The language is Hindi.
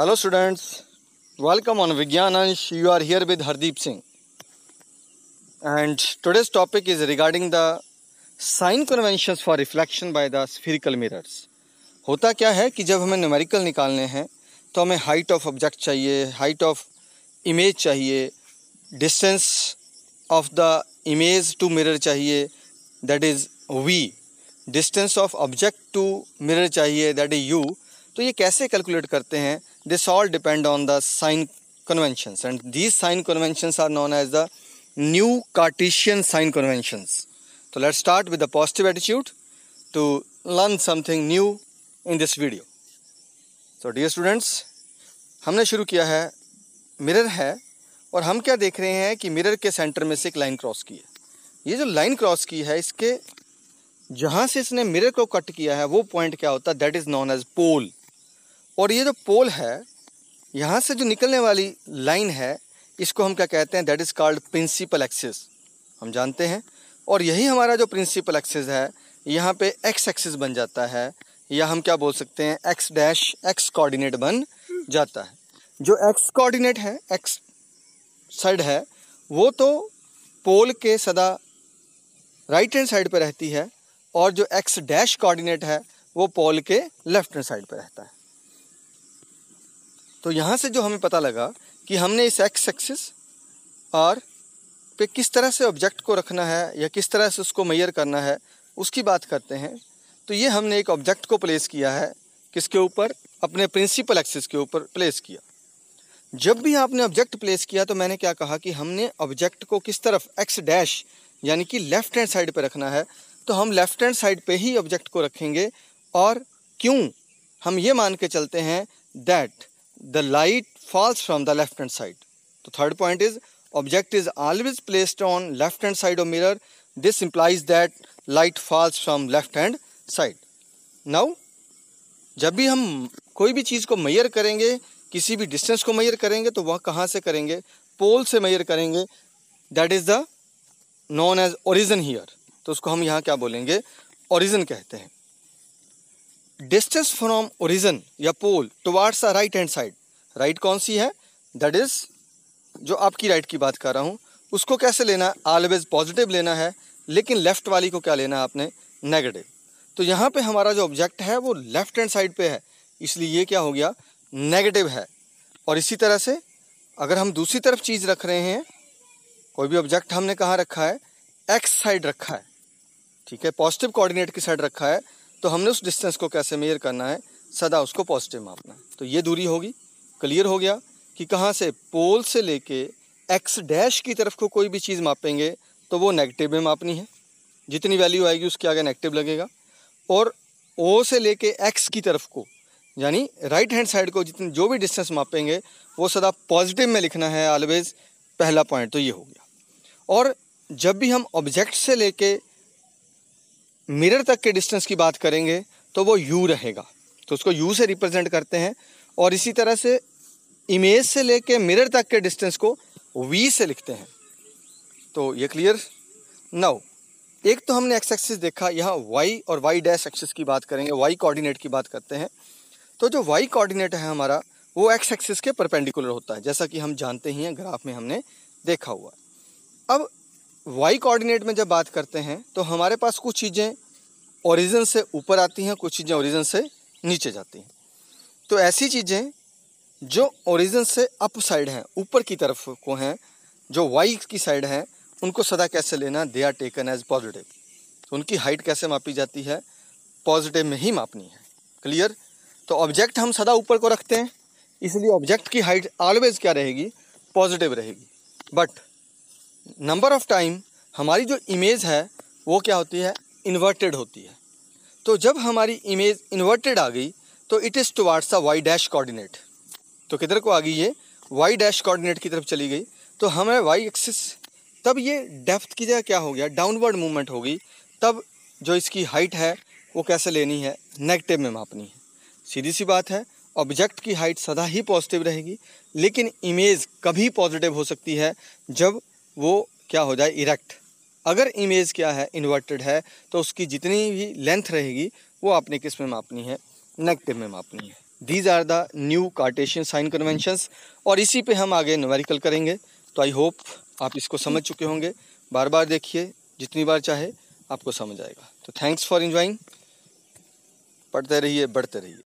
hello students welcome on Vigyan Ansh you are here with Hardeep Singh and today's topic is regarding the sign convention for reflection by the spherical mirrors होता क्या है कि जब हमें न्यूमेरिकल निकालने हैं तो हमें हाइट ऑफ ऑब्जेक्ट चाहिए हाइट ऑफ इमेज चाहिए distance of the image to mirror चाहिए that is v distance of object to mirror चाहिए दैट इज़ यू तो ये कैसे कैलकुलेट करते हैं this all depend on the sign conventions and these sign conventions are known as the new cartesian sign conventions so let's start with the positive attitude to learn something new in this video so dear students हमने शुरू किया है मिरर है और हम क्या देख रहे हैं कि मिरर के सेंटर में से एक लाइन क्रॉस की है ये जो लाइन क्रॉस की है इसके जहाँ से इसने मिरर को कट किया है वो पॉइंट क्या होता है that is known as pole और ये जो पोल है यहाँ से जो निकलने वाली लाइन है इसको हम क्या कहते हैं that is called principal axis हम जानते हैं और यही हमारा जो प्रिंसिपल एक्सिस है यहाँ पे एक्स एक्सिस बन जाता है या हम क्या बोल सकते हैं एक्स डैश एक्स कोऑर्डिनेट बन जाता है जो एक्स कोऑर्डिनेट है एक्स साइड है वो तो पोल के सदा राइट हैंड साइड पर रहती है और जो एक्स डैश कोऑर्डिनेट है वो पोल के लेफ्ट हैंड साइड पर रहता है तो यहाँ से जो हमें पता लगा कि हमने इस एक्स एक्सिस और पे किस तरह से ऑब्जेक्ट को रखना है या किस तरह से उसको मैयर करना है उसकी बात करते हैं तो ये हमने एक ऑब्जेक्ट को प्लेस किया है किसके ऊपर अपने प्रिंसिपल एक्सिस के ऊपर प्लेस किया जब भी आपने ऑब्जेक्ट प्लेस किया तो मैंने क्या कहा कि हमने ऑब्जेक्ट को किस तरफ एक्स डैश यानी कि लेफ्ट हैंड साइड पर रखना है तो हम लेफ्ट हैंड साइड पर ही ऑब्जेक्ट को रखेंगे और क्यों हम ये मान के चलते हैं that the light falls from the left hand side तो third point is object is always placed on left hand side of mirror this implies that light falls from left hand side now जब भी हम कोई भी चीज़ को मैयर करेंगे किसी भी डिस्टेंस को मैयर करेंगे तो वह कहाँ से करेंगे पोल से मैयर करेंगे that is the known as origin here तो उसको हम यहाँ क्या बोलेंगे ओरिजन कहते हैं डिस्टेंस फ्रॉम ओरिजन या pole towards the right hand side right कौन सी है दैट इज़ जो आपकी राइट की बात कर रहा हूँ उसको कैसे लेना है ऑलवेज पॉजिटिव लेना है लेकिन लेफ़्ट वाली को क्या लेना है आपने नेगेटिव तो यहाँ पे हमारा जो ऑब्जेक्ट है वो लेफ़्ट हैंड साइड पे है इसलिए ये क्या हो गया नेगेटिव है और इसी तरह से अगर हम दूसरी तरफ चीज़ रख रहे हैं कोई भी ऑब्जेक्ट हमने कहाँ रखा है एक्स साइड रखा है ठीक है पॉजिटिव कोऑर्डिनेट की साइड रखा है तो हमने उस डिस्टेंस को कैसे मेयर करना है सदा उसको पॉजिटिव मापना है तो ये दूरी होगी क्लियर हो गया कि कहाँ से पोल से लेके एक्स डैश की तरफ को कोई भी चीज़ मापेंगे तो वो नेगेटिव में मापनी है जितनी वैल्यू आएगी उसके आगे नेगेटिव लगेगा और ओ से लेके एक्स की तरफ को यानी राइट हैंड साइड को जितनी जो भी डिस्टेंस मापेंगे वो सदा पॉजिटिव में लिखना है ऑलवेज पहला पॉइंट तो ये हो गया और जब भी हम ऑब्जेक्ट से लेके मिरर तक के डिस्टेंस की बात करेंगे तो वो यू रहेगा तो उसको यू से रिप्रेजेंट करते हैं और इसी तरह से इमेज से लेके मिरर तक के डिस्टेंस को वी से लिखते हैं तो ये क्लियर नाउ एक तो हमने एक्स एक्सिस देखा यहाँ वाई और वाई डैश एक्सिस की बात करेंगे वाई कोऑर्डिनेट की बात करते हैं तो जो वाई कोऑर्डिनेट है हमारा वो एक्स एक्सिस के परपेंडिकुलर होता है जैसा कि हम जानते ही हैं ग्राफ में हमने देखा हुआ अब वाई कोऑर्डिनेट में जब बात करते हैं तो हमारे पास कुछ चीज़ें ओरिजिन से ऊपर आती हैं कुछ चीज़ें ओरिजिन से नीचे जाती हैं तो ऐसी चीज़ें जो ओरिजिन से अप साइड हैं ऊपर की तरफ को हैं जो वाई की साइड हैं उनको सदा कैसे लेना they are taken as positive तो उनकी हाइट कैसे मापी जाती है पॉजिटिव में ही मापनी है क्लियर तो ऑब्जेक्ट हम सदा ऊपर को रखते हैं इसलिए ऑब्जेक्ट की हाइट ऑलवेज क्या रहेगी पॉजिटिव रहेगी बट नंबर ऑफ़ टाइम हमारी जो इमेज है वो क्या होती है इन्वर्टेड होती है तो जब हमारी इमेज इन्वर्टेड आ गई तो it is towards the y dash coordinate तो किधर को आ गई ये वाई डैश कोऑर्डिनेट की तरफ चली गई तो हमें वाई एक्सिस तब ये डेप्थ की जगह क्या हो गया डाउनवर्ड मूवमेंट होगी तब जो इसकी हाइट है वो कैसे लेनी है नेगेटिव में मापनी है सीधी सी बात है ऑब्जेक्ट की हाइट सदा ही पॉजिटिव रहेगी लेकिन इमेज कभी पॉजिटिव हो सकती है जब वो क्या हो जाए इरेक्ट अगर इमेज क्या है इन्वर्टेड है तो उसकी जितनी भी लेंथ रहेगी वो आपने किस में मापनी है नेगेटिव में मापनी है these are the new Cartesian sign conventions और इसी पे हम आगे नोमेरिकल करेंगे तो आई होप आप इसको समझ चुके होंगे बार बार देखिए जितनी बार चाहे आपको समझ आएगा तो थैंक्स फॉर इन्जॉइंग पढ़ते रहिए बढ़ते रहिए